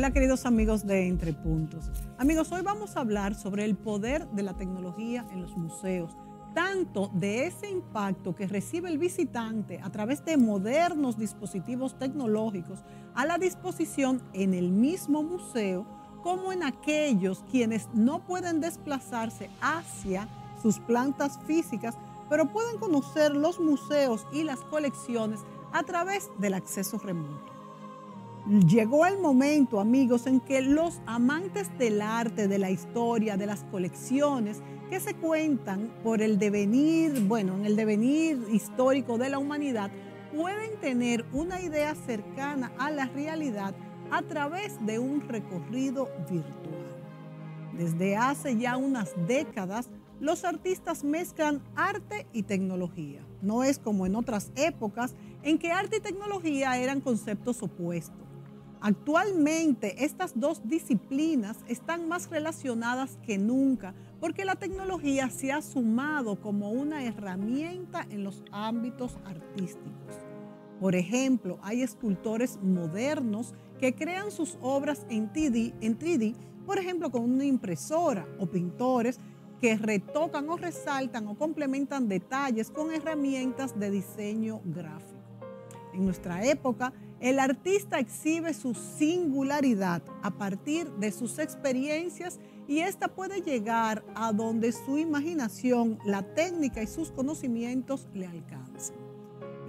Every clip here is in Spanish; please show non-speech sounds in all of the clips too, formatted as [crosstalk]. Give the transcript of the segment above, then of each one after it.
Hola queridos amigos de Entre Puntos. Amigos, hoy vamos a hablar sobre el poder de la tecnología en los museos, tanto de ese impacto que recibe el visitante a través de modernos dispositivos tecnológicos a la disposición en el mismo museo, como en aquellos quienes no pueden desplazarse hacia sus plantas físicas, pero pueden conocer los museos y las colecciones a través del acceso remoto. Llegó el momento, amigos, en que los amantes del arte, de la historia, de las colecciones, que se cuentan por el devenir, bueno, en el devenir histórico de la humanidad, pueden tener una idea cercana a la realidad a través de un recorrido virtual. Desde hace ya unas décadas, los artistas mezclan arte y tecnología. No es como en otras épocas en que arte y tecnología eran conceptos opuestos. Actualmente estas dos disciplinas están más relacionadas que nunca porque la tecnología se ha sumado como una herramienta en los ámbitos artísticos. Por ejemplo, hay escultores modernos que crean sus obras en 3D, por ejemplo, con una impresora o pintores que retocan o resaltan o complementan detalles con herramientas de diseño gráfico. En nuestra época, el artista exhibe su singularidad a partir de sus experiencias y esta puede llegar a donde su imaginación, la técnica y sus conocimientos le alcanzan.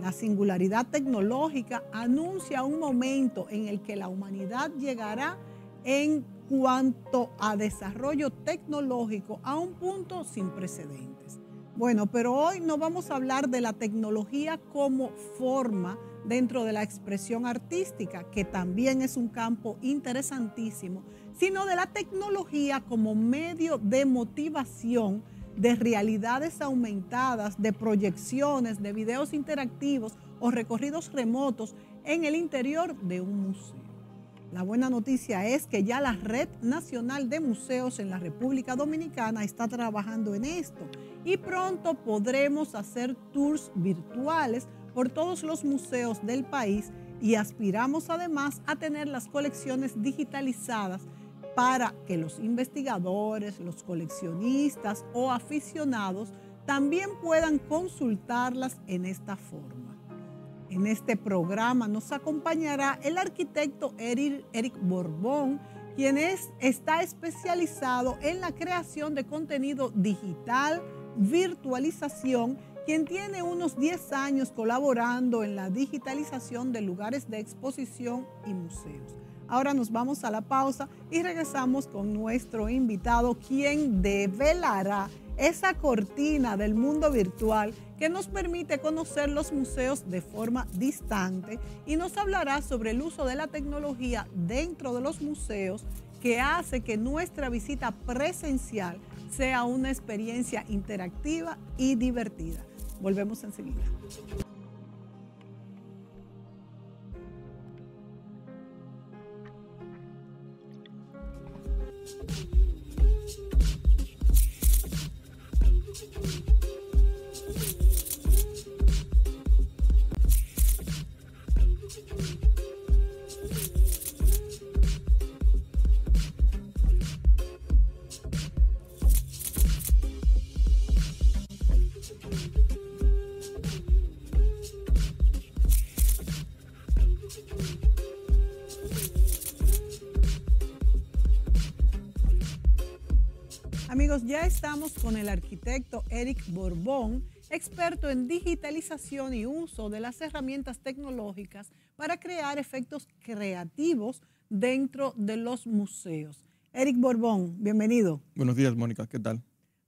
La singularidad tecnológica anuncia un momento en el que la humanidad llegará en cuanto a desarrollo tecnológico a un punto sin precedentes. Bueno, pero hoy no vamos a hablar de la tecnología como forma dentro de la expresión artística, que también es un campo interesantísimo, sino de la tecnología como medio de motivación de realidades aumentadas, de proyecciones, de videos interactivos o recorridos remotos en el interior de un museo. La buena noticia es que ya la Red Nacional de Museos en la República Dominicana está trabajando en esto y pronto podremos hacer tours virtuales por todos los museos del país y aspiramos además a tener las colecciones digitalizadas para que los investigadores, los coleccionistas o aficionados también puedan consultarlas en esta forma. En este programa nos acompañará el arquitecto Eric Borbón, quien está especializado en la creación de contenido digital, virtualización quien tiene unos 10 años colaborando en la digitalización de lugares de exposición y museos. Ahora nos vamos a la pausa y regresamos con nuestro invitado, quien develará esa cortina del mundo virtual que nos permite conocer los museos de forma distante y nos hablará sobre el uso de la tecnología dentro de los museos que hace que nuestra visita presencial sea una experiencia interactiva y divertida. Volvemos enseguida. con el arquitecto Eric Borbón, experto en digitalización y uso de las herramientas tecnológicas para crear efectos creativos dentro de los museos. Eric Borbón, bienvenido. Buenos días, Mónica, ¿qué tal?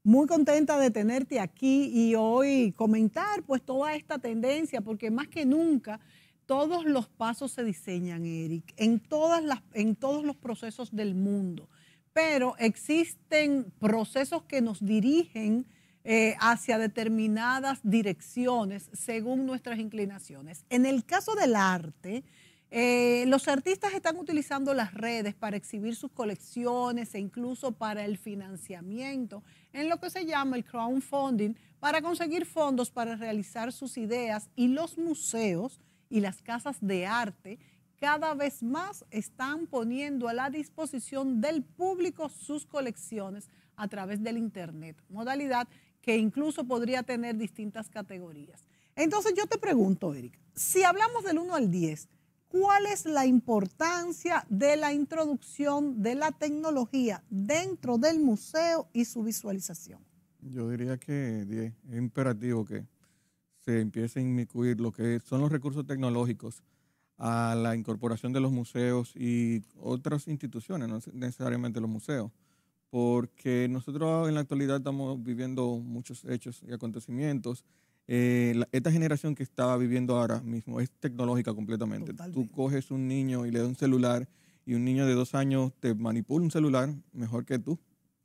Muy contenta de tenerte aquí y hoy comentar pues toda esta tendencia, porque más que nunca todos los pasos se diseñan, Eric, en todos los procesos del mundo pero existen procesos que nos dirigen eh, hacia determinadas direcciones según nuestras inclinaciones. En el caso del arte, eh, los artistas están utilizando las redes para exhibir sus colecciones e incluso para el financiamiento en lo que se llama el crowdfunding para conseguir fondos para realizar sus ideas y los museos y las casas de arte cada vez más están poniendo a la disposición del público sus colecciones a través del Internet, modalidad que incluso podría tener distintas categorías. Entonces yo te pregunto, Erika, si hablamos del 1 al 10, ¿cuál es la importancia de la introducción de la tecnología dentro del museo y su visualización? Yo diría que es imperativo que se empiece a inmiscuir lo que son los recursos tecnológicos a la incorporación de los museos y otras instituciones, no necesariamente los museos, porque nosotros en la actualidad estamos viviendo muchos hechos y acontecimientos. Eh, esta generación que está viviendo ahora mismo es tecnológica completamente. Tú coges un niño y le das un celular y un niño de dos años te manipula un celular mejor que tú.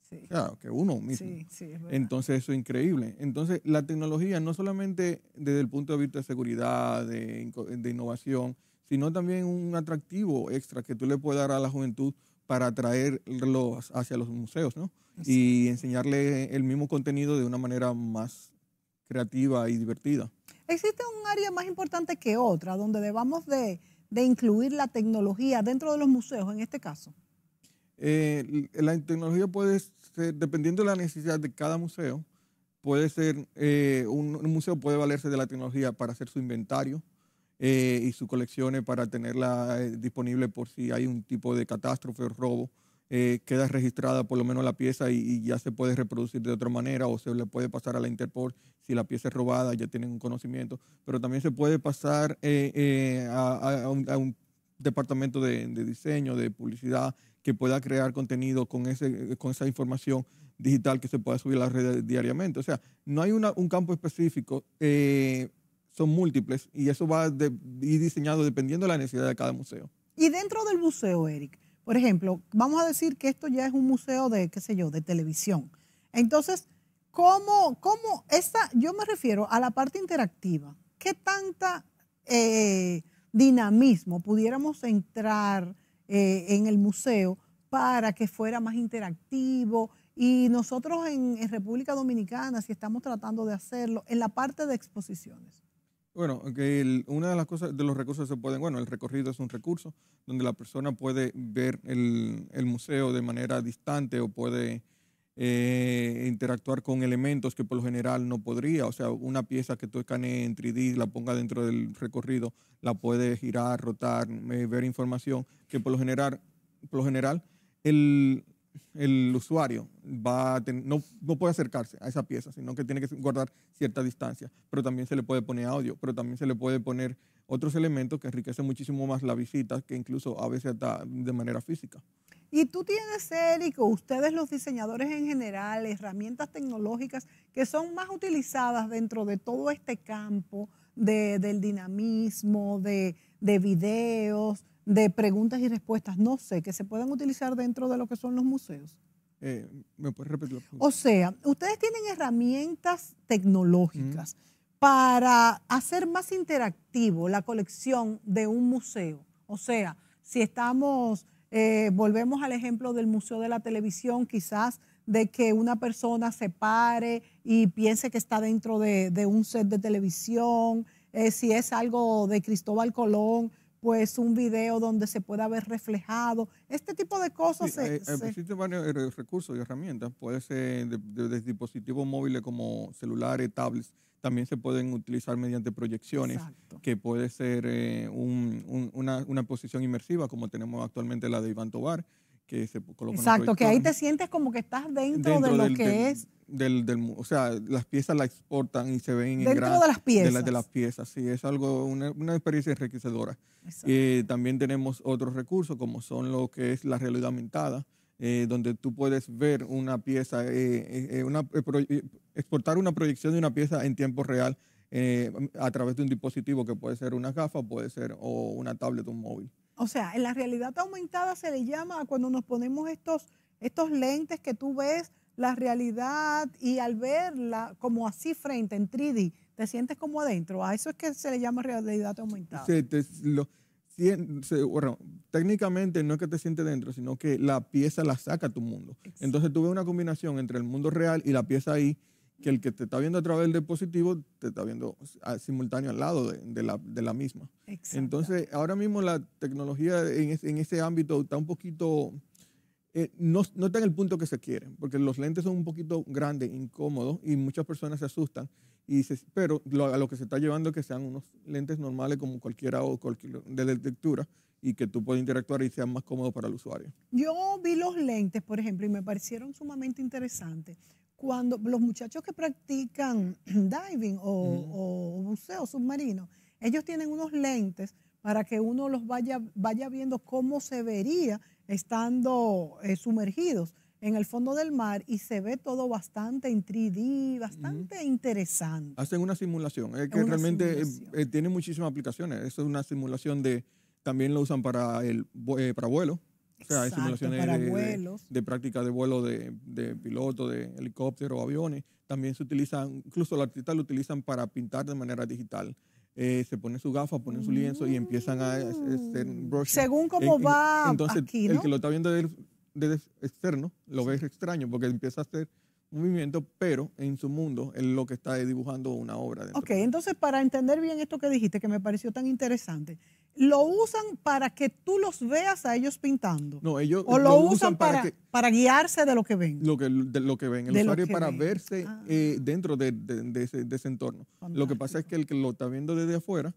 Sí. Claro, que uno mismo. Sí, sí, Entonces eso es increíble. Entonces la tecnología no solamente desde el punto de vista de seguridad, de, de innovación, sino también un atractivo extra que tú le puedes dar a la juventud para atraerlos hacia los museos, ¿no? Y enseñarle el mismo contenido de una manera más creativa y divertida. ¿Existe un área más importante que otra donde debamos de, incluir la tecnología dentro de los museos en este caso? Eh, la tecnología puede ser, dependiendo de la necesidad de cada museo, puede ser, eh, un, museo puede valerse de la tecnología para hacer su inventario, eh, y sus colecciones para tenerla eh, disponible por si hay un tipo de catástrofe o robo. Eh, queda registrada por lo menos la pieza y, ya se puede reproducir de otra manera o se le puede pasar a la Interpol si la pieza es robada, ya tienen un conocimiento, pero también se puede pasar a, un, departamento de, diseño, de publicidad, que pueda crear contenido con, ese, con esa información digital que se pueda subir a las redes diariamente. O sea, no hay un campo específico son múltiples y eso va a de, ir diseñado dependiendo de la necesidad de cada museo. Y dentro del museo, Eric, por ejemplo, vamos a decir que esto ya es un museo de, qué sé yo, de televisión. Entonces, ¿cómo, cómo esta, yo me refiero a la parte interactiva? ¿Qué tanta eh, dinamismo pudiéramos entrar eh, en el museo para que fuera más interactivo? Y nosotros en República Dominicana, si estamos tratando de hacerlo, en la parte de exposiciones. Bueno, el, una de las cosas, de los recursos se pueden, bueno, el recorrido es un recurso donde la persona puede ver el, museo de manera distante o puede eh, interactuar con elementos que por lo general no podría. O sea, una pieza que tú escanees en 3D, la ponga dentro del recorrido, la puede girar, rotar, eh, ver información que por lo general, por lo general el, el usuario va no, puede acercarse a esa pieza, sino que tiene que guardar cierta distancia, pero también se le puede poner audio, pero también se le puede poner otros elementos que enriquecen muchísimo más la visita que incluso a veces hasta de manera física. Y tú tienes, Eric, ustedes los diseñadores en general, herramientas tecnológicas que son más utilizadas dentro de todo este campo del dinamismo, de, de videos, de preguntas y respuestas, no sé, que se puedan utilizar dentro de lo que son los museos? Eh, ¿Me puedes repetir? O sea, ustedes tienen herramientas tecnológicas para hacer más interactivo la colección de un museo. O sea, si estamos, eh, volvemos al ejemplo del Museo de la Televisión, quizás de que una persona se pare y piense que está dentro de, un set de televisión, eh, si es algo de Cristóbal Colón, pues un video donde se pueda ver reflejado, este tipo de cosas. Existen varios eh, recursos y herramientas, puede ser desde dispositivos móviles como celulares, tablets, también se pueden utilizar mediante proyecciones, que puede ser eh, una, una, posición inmersiva como tenemos actualmente la de Iván Tobar, Exacto, que ahí te sientes como que estás dentro, de lo que es. Del, del, o sea, las piezas las exportan y se ven dentro en de las piezas. De, las piezas, sí, es algo, una, experiencia enriquecedora. Eh, también tenemos otros recursos como son lo que es la realidad aumentada, eh, donde tú puedes ver una pieza, eh, eh, exportar una proyección de una pieza en tiempo real a través de un dispositivo que puede ser una gafa, puede ser o una tablet o un móvil. O sea, en la realidad aumentada se le llama cuando nos ponemos estos, estos lentes que tú ves la realidad y al verla como así frente, en 3D, te sientes como adentro. A eso es que se le llama realidad aumentada. Sí, lo, bueno, técnicamente no es que te sientes dentro, sino que la pieza la saca a tu mundo. Entonces tú ves una combinación entre el mundo real y la pieza ahí que el que te está viendo a través del dispositivo te está viendo simultáneo al lado de, la, misma. Entonces, ahora mismo la tecnología en, ese ámbito está un poquito, eh, no, está en el punto que se quiere, porque los lentes son un poquito grandes, incómodos, y muchas personas se asustan, y se, pero lo, a lo que se está llevando es que sean unos lentes normales como cualquiera o cualquier de lectura y que tú puedas interactuar y sean más cómodos para el usuario. Yo vi los lentes, por ejemplo, y me parecieron sumamente interesantes cuando los muchachos que practican [clears throat] diving o, buceo submarino, ellos tienen unos lentes para que uno los vaya, vaya viendo cómo se vería estando eh, sumergidos en el fondo del mar y se ve todo bastante en bastante interesante. Hacen una simulación, que realmente eh, eh, tiene muchísimas aplicaciones. Eso es una simulación de, también lo usan para, el, para vuelo, o sea, hay simulaciones de, de, práctica de vuelo de, de piloto, de helicóptero, aviones. También se utilizan, incluso los artistas lo utilizan para pintar de manera digital. Eh, se ponen su gafa, ponen su lienzo y empiezan a hacer mm. Según cómo va. Entonces, el que lo está viendo desde externo lo ve extraño porque empieza a hacer movimiento, pero en su mundo es lo que está dibujando una obra. Ok, entonces para entender bien esto que dijiste, que me pareció tan interesante, ¿lo usan para que tú los veas a ellos pintando? No, ellos ¿O lo, usan, para, para, guiarse de lo que ven? Lo que, de lo que ven, el usuario es para verse eh, ah. dentro de, ese, entorno. Lo que pasa es que el que lo está viendo desde afuera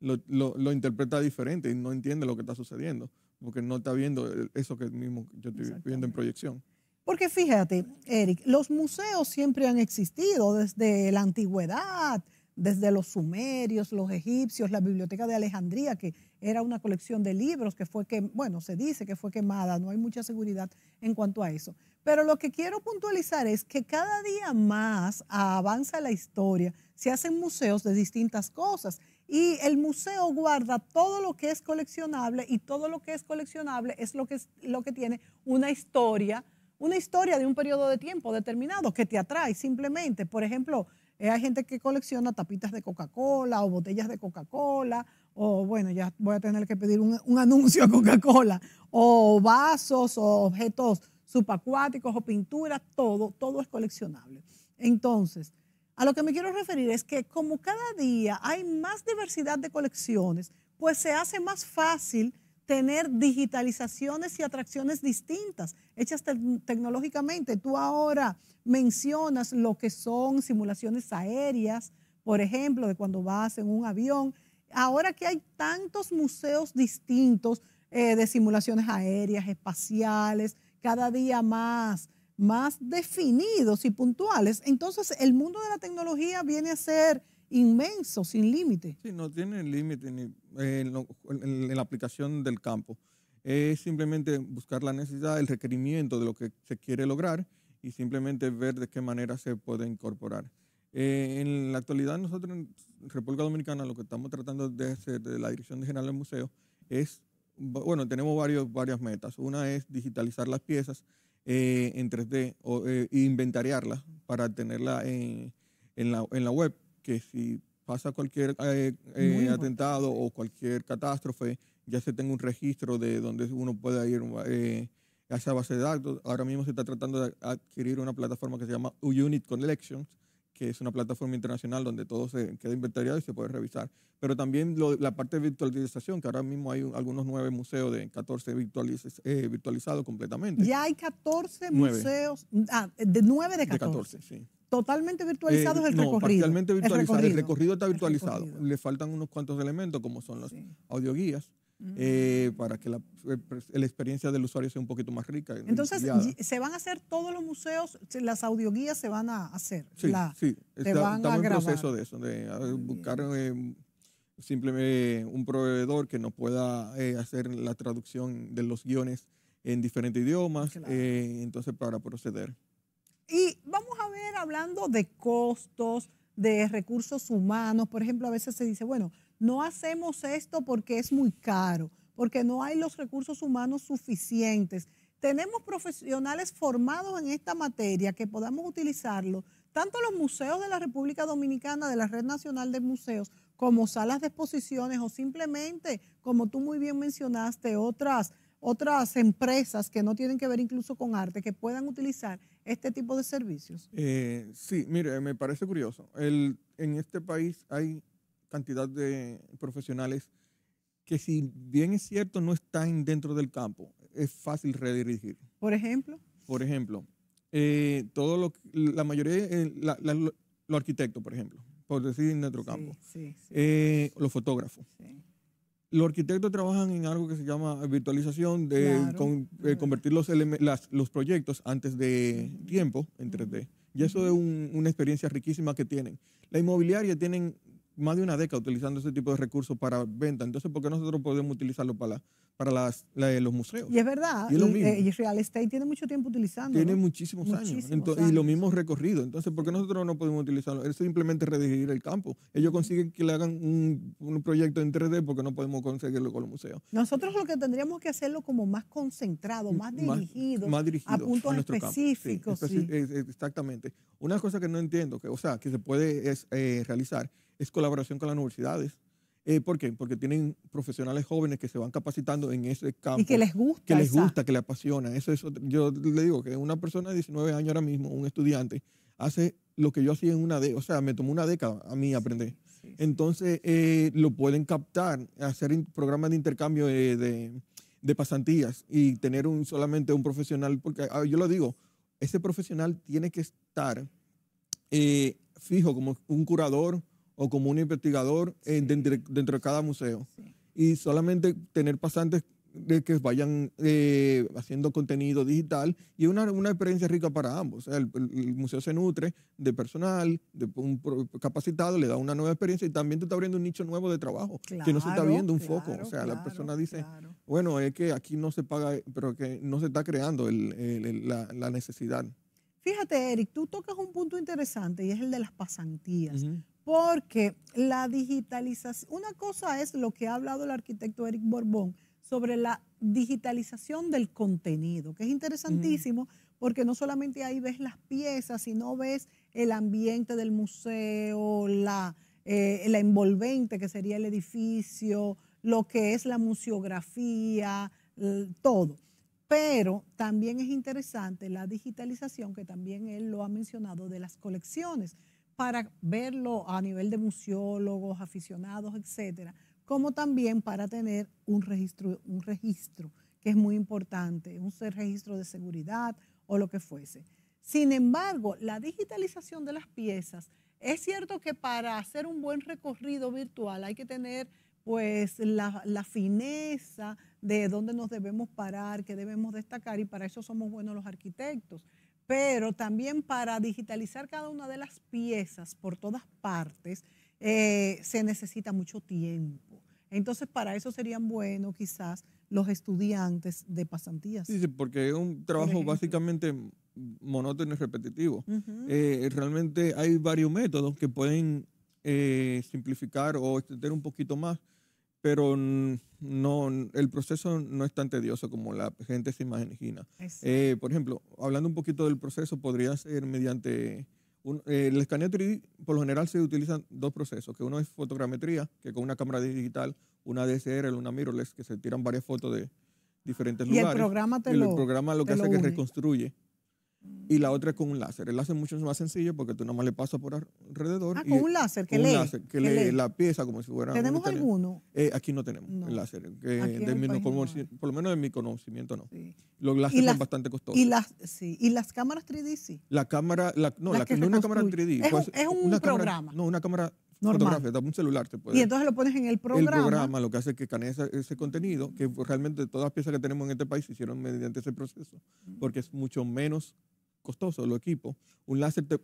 lo, lo interpreta diferente y no entiende lo que está sucediendo, porque no está viendo eh, eso que mismo yo estoy viendo en proyección. Porque fíjate, Eric, los museos siempre han existido desde la antigüedad, desde los sumerios, los egipcios, la biblioteca de Alejandría, que era una colección de libros que fue que, bueno, se dice que fue quemada, no hay mucha seguridad en cuanto a eso. Pero lo que quiero puntualizar es que cada día más avanza la historia, se hacen museos de distintas cosas y el museo guarda todo lo que es coleccionable y todo lo que es coleccionable es lo que, es, lo que tiene una historia una historia de un periodo de tiempo determinado que te atrae simplemente. Por ejemplo, eh, hay gente que colecciona tapitas de Coca-Cola o botellas de Coca-Cola, o bueno, ya voy a tener que pedir un anuncio a Coca-Cola, o vasos o objetos subacuáticos o pinturas, todo, todo es coleccionable. Entonces, a lo que me quiero referir es que como cada día hay más diversidad de colecciones, pues se hace más fácil tener digitalizaciones y atracciones distintas, hechas tecnológicamente. Tú ahora mencionas lo que son simulaciones aéreas, por ejemplo, de cuando vas en un avión. Ahora que hay tantos museos distintos eh, de simulaciones aéreas, espaciales, cada día más, más definidos y puntuales, entonces el mundo de la tecnología viene a ser inmenso, sin límite. Sí, no tiene límite ni, en, eh, la aplicación del campo. Es simplemente buscar la necesidad, el requerimiento de lo que se quiere lograr y simplemente ver de qué manera se puede incorporar. Eh, en la actualidad nosotros en República Dominicana lo que estamos tratando de hacer de la Dirección General del Museo es, bueno, tenemos varios, varias metas. Una es digitalizar las piezas eh, en 3D o, e inventariarlas para tenerla en, en la, en la web que si pasa cualquier eh, eh, atentado o cualquier catástrofe, ya se tenga un registro de donde uno pueda ir eh, a esa base de datos. Ahora mismo se está tratando de adquirir una plataforma que se llama Unit Collections, que es una plataforma internacional donde todo se queda inventariado y se puede revisar. Pero también la parte de virtualización, que ahora mismo hay algunos nueve museos de 14 virtualizados completamente. Ya hay 14 museos, ah, de nueve de 14. De 14 sí. Totalmente virtualizado es eh, el recorrido. Parcialmente virtualizado. El recorrido, está virtualizado. Le faltan unos cuantos elementos, como son las audioguías, mm. eh, para que eh, pues, la, experiencia del usuario sea un poquito más rica. Entonces, ¿se van a hacer todos los museos? Las audioguías se van a hacer. Sí, estamos en proceso de eso, de ah, buscar simplemente un proveedor que nos pueda hacer la traducción de los guiones en diferentes idiomas, entonces para proceder. Y vamos hablando de costos, de recursos humanos. Por ejemplo, a veces se dice, bueno, no hacemos esto porque es muy caro, porque no hay los recursos humanos suficientes. Tenemos profesionales formados en esta materia que podamos utilizarlo, tanto los museos de la República Dominicana, de la Red Nacional de Museos, como salas de exposiciones o simplemente, como tú muy bien mencionaste, otras, otras empresas que no tienen que ver incluso con arte, que puedan utilizar este tipo de servicios? Eh, sí, mire, me parece curioso. El, en este país hay cantidad de profesionales que si bien es cierto no están dentro del campo, es fácil redirigir. Por ejemplo. Por ejemplo, eh, todo lo, la mayoría, eh, la, los arquitectos, por ejemplo, por decir en nuestro campo, eh, los fotógrafos, los arquitectos trabajan en algo que se llama virtualización, de eh, convertir los, proyectos antes de tiempo en 3D. Y eso es una experiencia riquísima que tienen. La inmobiliaria tienen más de una década utilizando ese tipo de recursos para venta. Entonces, ¿por qué nosotros podemos utilizarlo para, para los museos? Y es verdad, y, es eh, real estate tiene mucho tiempo utilizando. Tiene muchísimos, años. Y lo mismo recorrido. Entonces, ¿por qué nosotros no podemos utilizarlo? Es simplemente redirigir el campo. Ellos consiguen que le hagan un, proyecto en 3D porque no podemos conseguirlo con los museos. Nosotros lo que tendríamos que hacerlo como más concentrado, más dirigido, más, a puntos específicos. Exactamente. Una cosa que no entiendo, que, o sea, que se puede eh, realizar es colaboración con las universidades. Eh, ¿Por qué? Porque tienen profesionales jóvenes que se van capacitando en ese campo. Y que les gusta. Que les gusta, que les apasiona. Eso, yo le digo que una persona de 19 años ahora mismo, un estudiante, hace lo que yo hacía en una década, o sea, me tomó una década a mí aprender. Entonces, eh, lo pueden captar, hacer programas de intercambio eh, de, de, pasantías y tener un, solamente un profesional, porque ah, yo lo digo, ese profesional tiene que estar fijo como un curador, o como un investigador eh, dentro, de cada museo. Y solamente tener pasantes de que vayan eh, haciendo contenido digital y una, una experiencia rica para ambos. O sea, el, museo se nutre de personal, de un capacitado, le da una nueva experiencia y también te está abriendo un nicho nuevo de trabajo, que no se está viendo un foco. O sea, la persona dice, bueno, es que aquí no se paga, pero que no se está creando la, necesidad. Fíjate, Eric, tú tocas un punto interesante y es el de las pasantías porque la digitalización, una cosa es lo que ha hablado el arquitecto Eric Borbón sobre la digitalización del contenido, que es interesantísimo porque no solamente ahí ves las piezas, sino ves el ambiente del museo, la eh, envolvente que sería el edificio, lo que es la museografía, todo. Pero también es interesante la digitalización, que también él lo ha mencionado, de las colecciones para verlo a nivel de museólogos, aficionados, etcétera, como también para tener un registro, que es muy importante, un registro de seguridad o lo que fuese. Sin embargo, la digitalización de las piezas, es cierto que para hacer un buen recorrido virtual hay que tener pues la, la, fineza de dónde nos debemos parar, qué debemos destacar y para eso somos buenos los arquitectos pero también para digitalizar cada una de las piezas por todas partes eh, se necesita mucho tiempo. Entonces, para eso serían buenos quizás los estudiantes de pasantías. Sí, porque es un trabajo básicamente monótono y repetitivo. Eh, realmente hay varios métodos que pueden eh, simplificar o extender un poquito más pero no, el proceso no es tan tedioso como la gente se imagina. Eh, por ejemplo, hablando un poquito del proceso, podría ser mediante... Un, eh, el escaneo 3D, por lo general se utilizan dos procesos, que uno es fotogrametría, que con una cámara digital, una DSR, una mirrorless, que se tiran varias fotos de diferentes lugares. El programa y el programa lo que hace es que reconstruye y la mm. otra es con un láser. El láser es mucho más sencillo porque tú nomás le pasas por alrededor. Ah, con un láser que lee. Un láser que, la pieza como si fuera. ¿Tenemos alguno? Eh, aquí no tenemos el láser. Que por lo menos de mi conocimiento no. Los láseres son bastante costosos. Y las, sí. y las cámaras 3D sí. La cámara, la, no, la, que, no es una cámara 3D. Es pues, eh, un, una programa. Cámara, no, una cámara Normal. un celular. Te puede. Y entonces lo pones en el programa. El programa lo que hace es que escanea ese, contenido, que realmente todas las piezas que tenemos en este país se hicieron mediante ese proceso, porque es mucho menos costoso lo equipo Un láser te,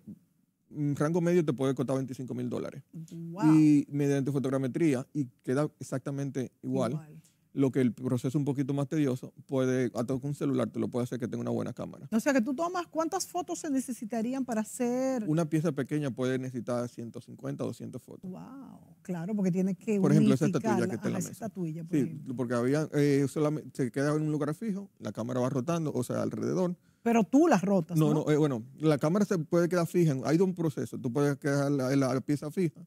rango medio te puede costar 25 mil dólares. Y mediante fotogrametría y queda exactamente igual. igual lo que el proceso un poquito más tedioso, puede, a ah, todo un celular te lo puede hacer que tenga una buena cámara. O sea que tú tomas, ¿cuántas fotos se necesitarían para hacer? Una pieza pequeña puede necesitar 150, 200 fotos. Wow, claro, porque tiene que Por ejemplo, esa estatuilla que está ah, la sí, porque había, eh, se queda en un lugar fijo, la cámara va rotando, o sea, alrededor. Pero tú las rotas, ¿no? No, eh, bueno, la cámara se puede quedar fija, hay un proceso, tú puedes quedar la, pieza fija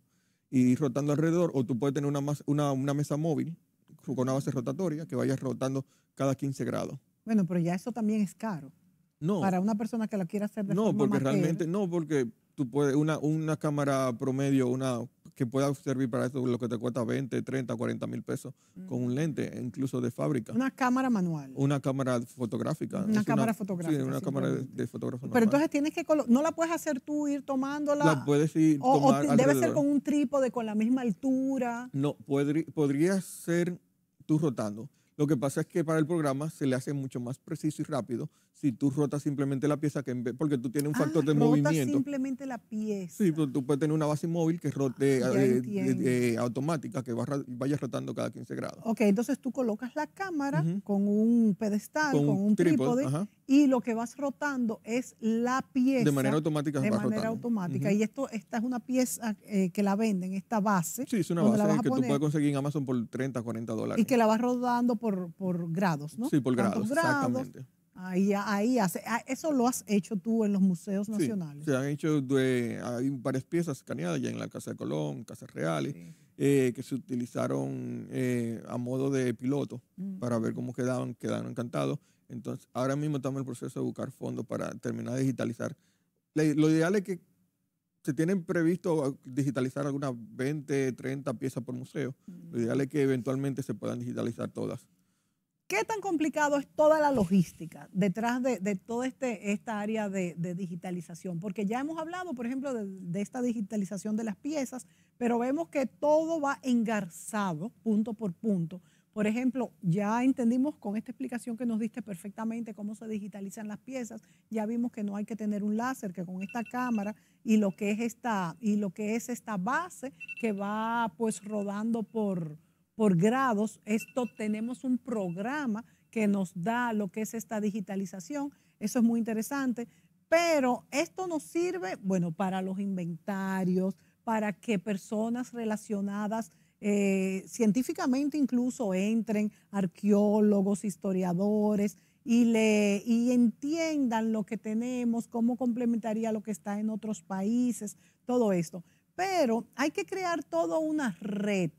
y rotando alrededor, o tú puedes tener una, una, una mesa móvil con una base rotatoria que vayas rotando cada 15 grados. Bueno, pero ya eso también es caro. No. Para una persona que la quiera hacer de No, porque realmente, no, porque tú puedes, una, una cámara promedio, una que pueda servir para eso, lo que te cuesta 20, 30, 40 mil pesos con un lente, incluso de fábrica. Una cámara manual. Una cámara fotográfica. Una cámara fotográfica. Sí, una cámara de, fotógrafo. Pero entonces tienes que, no la puedes hacer tú ir tomándola. La puedes ir o, o debe ser con un trípode, con la misma altura. No, podría ser tú rotando, lo que pasa es que para el programa se le hace mucho más preciso y rápido si tú rotas simplemente la pieza, que en vez, porque tú tienes un factor ah, de rotas movimiento. simplemente la pieza. Sí, pero tú puedes tener una base móvil que rote ah, eh, eh, eh, automática, que vaya, rotando cada 15 grados. Ok, entonces tú colocas la cámara con un pedestal, con, un trípode, y lo que vas rotando es la pieza. De manera automática. De manera automática. Y esto, esta es una pieza eh, que la venden, esta base. Sí, es una base que tú puedes conseguir en Amazon por 30, 40 dólares. Y que la vas rodando por por, grados, ¿no? Sí, por grados, exactamente. Ahí, ahí hace, ah, eso lo has hecho tú en los museos nacionales. se han hecho hay varias piezas escaneadas ya en la Casa de Colón, Casas Reales, eh, que se utilizaron eh, a modo de piloto mm. para ver cómo quedaban, quedaron encantados. Entonces, ahora mismo estamos en el proceso de buscar fondos para terminar de digitalizar. Lo ideal es que se tienen previsto ah, digitalizar algunas 20, 30 piezas por museo. Mm. Lo ideal es que eventualmente se puedan digitalizar todas. ¿Qué tan complicado es toda la logística detrás de, toda este, esta área de, digitalización? Porque ya hemos hablado, por ejemplo, de, esta digitalización de las piezas, pero vemos que todo va engarzado punto por punto. Por ejemplo, ya entendimos con esta explicación que nos diste perfectamente cómo se digitalizan las piezas. Ya vimos que no hay que tener un láser, que con esta cámara y lo que es esta, y lo que es esta base que va pues rodando por, por grados. Esto tenemos un programa que nos da lo que es esta digitalización. Eso es muy interesante. Pero esto nos sirve, bueno, para los inventarios, para que personas relacionadas eh, científicamente incluso entren, arqueólogos, historiadores, y, le, y entiendan lo que tenemos, cómo complementaría lo que está en otros países, todo esto. Pero hay que crear toda una red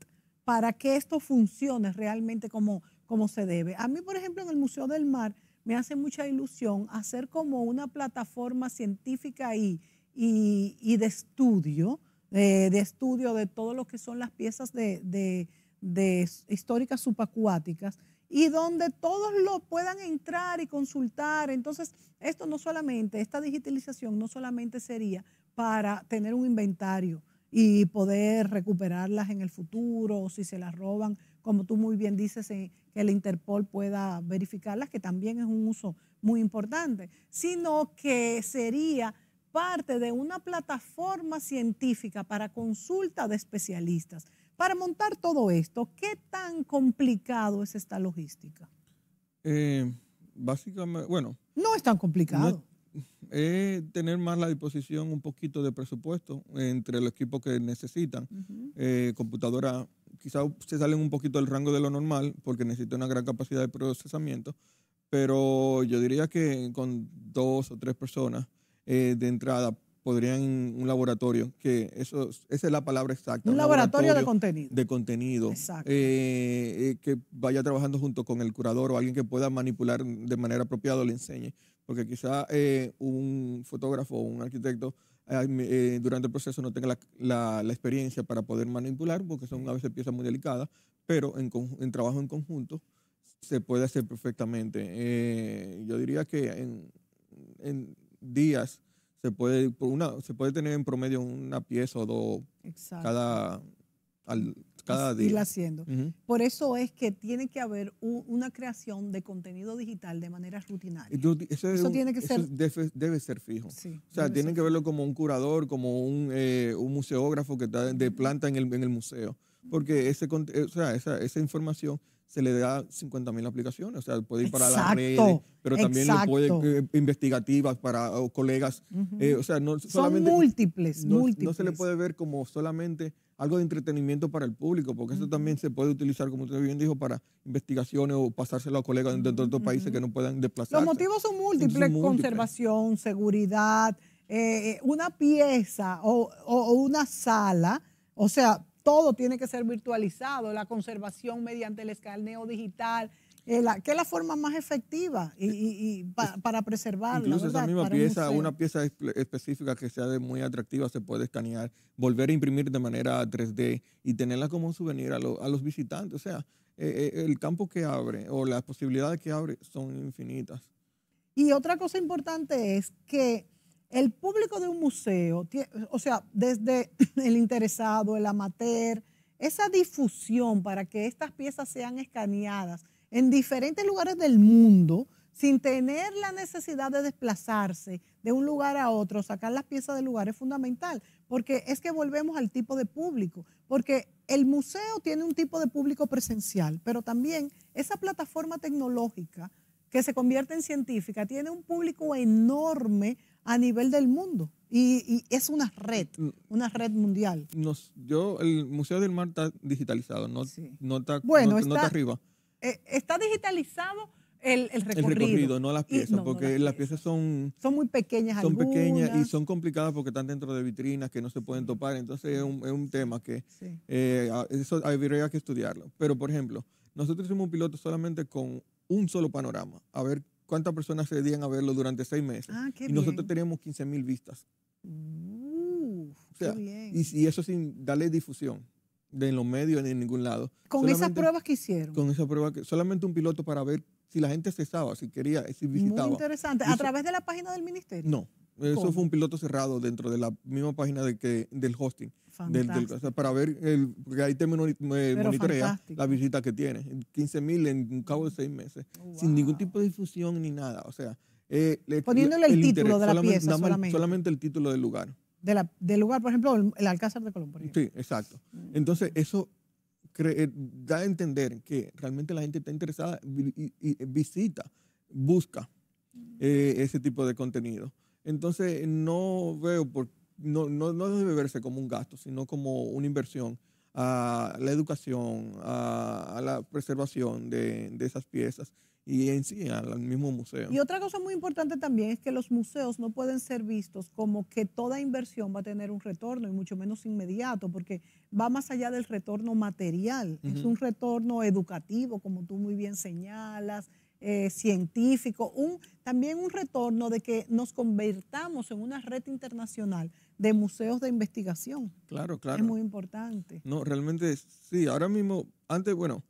para que esto funcione realmente como, como se debe. A mí, por ejemplo, en el Museo del Mar me hace mucha ilusión hacer como una plataforma científica y, de estudio, eh, de estudio de todo lo que son las piezas de, históricas subacuáticas y donde todos lo puedan entrar y consultar. Entonces, esto no solamente, esta digitalización no solamente sería para tener un inventario, y poder recuperarlas en el futuro, o si se las roban, como tú muy bien dices, eh, que el Interpol pueda verificarlas, que también es un uso muy importante, sino que sería parte de una plataforma científica para consulta de especialistas. Para montar todo esto, ¿qué tan complicado es esta logística? Eh, básicamente, bueno. No es tan complicado es tener más la disposición un poquito de presupuesto entre los equipos que necesitan. Eh, computadora, quizás se salen un poquito del rango de lo normal porque necesita una gran capacidad de procesamiento, pero yo diría que con dos o tres personas eh, de entrada podrían un laboratorio, que eso esa es la palabra exacta. Un, laboratorio, de contenido. De contenido. Eh, que vaya trabajando junto con el curador o alguien que pueda manipular de manera apropiada o le enseñe porque quizá eh, un fotógrafo o un arquitecto eh, durante el proceso no tenga la, experiencia para poder manipular, porque son a veces piezas muy delicadas, pero en, trabajo en conjunto se puede hacer perfectamente. Eh, yo diría que en, días se puede, tener en promedio una pieza o dos cada al, cada la haciendo. Por eso es que tiene que haber una creación de contenido digital de manera rutinaria. eso, tiene que ser. Debe, ser fijo. o sea, tienen que verlo como un curador, como eh, un, museógrafo que está de planta en el, en el museo. Porque ese, eh, sea, esa, información se le da 50 mil aplicaciones. O sea, puede ir para las redes, pero también puede eh, investigativas para colegas. o sea, no Son múltiples, múltiples. No se le puede ver como solamente algo de entretenimiento para el público, porque eso también se puede utilizar, como usted bien dijo, para investigaciones o pasárselo a colegas dentro de otros países que no puedan desplazarse. Los motivos son múltiples, conservación, seguridad, eh, eh, una pieza o, o una sala, o sea, todo tiene que ser virtualizado, la conservación mediante el escaneo digital, eh, ¿Qué es la forma más efectiva y, para preservarla. Incluso pieza, una pieza específica que sea muy atractiva, se puede escanear, volver a imprimir de manera 3D y tenerla como un souvenir a, los visitantes. O sea, eh, eh, el campo que abre o las posibilidades que abre son infinitas. Y otra cosa importante es que el público de un museo, o sea, desde [laughs] el interesado, el amateur, esa difusión para que estas piezas sean escaneadas, en diferentes lugares del mundo sin tener la necesidad de desplazarse de un lugar a otro, sacar las piezas del lugar es fundamental, porque es que volvemos al tipo de público, porque el museo tiene un tipo de público presencial, pero también esa plataforma tecnológica que se convierte en científica tiene un público enorme a nivel del mundo y, es una red, mm, mm. una red mundial. yo, el Museo del Mar está digitalizado, no, bueno, no está arriba. Eh, está digitalizado el, recorrido. el, recorrido. no las piezas, porque las, piezas. son... Son muy pequeñas Son pequeñas y son complicadas porque están dentro de vitrinas que no se pueden topar. Entonces es un, tema que eh, eso habría que estudiarlo. Pero, por ejemplo, nosotros hicimos un piloto solamente con un solo panorama, a ver cuántas personas se dieron a verlo durante seis meses. Ah, y nosotros teníamos 15 mil vistas. Y, y eso sin darle difusión de en los medios ni en ningún lado. ¿Con esas pruebas que hicieron? Con esas pruebas, que solamente un piloto para ver si la gente cesaba, si quería, si visitaba. Muy interesante. ¿A través de la página del ministerio? No, eso fue un piloto cerrado dentro de la misma página de que, del hosting. Del, para ver, el, porque ahí te monitorea la visita que tiene. 15 mil en un cabo de seis meses, oh, sin ningún tipo de difusión ni nada. O sea, eh, Poniéndole el, título de la pieza. Solamente. solamente el título del lugar del lugar, por ejemplo, el, Alcázar de Colón. Sí, exacto. Entonces, eso eh, da a entender que realmente la gente está interesada y, visita, busca mm. eh, ese tipo de contenido. Entonces, no veo por no, no, no, debe verse como un gasto, sino como una inversión a la educación, a, la preservación de, de esas piezas y en sí al mismo museo. Y otra cosa muy importante también es que los museos no pueden ser vistos como que toda inversión va a tener un retorno y mucho menos inmediato, porque va más allá del retorno material, es un retorno educativo, como tú muy bien señalas, eh, científico, un, también un retorno de que nos convertamos en una red internacional de museos de investigación. Claro, claro. Es muy importante. No, realmente sí, ahora mismo, antes, bueno,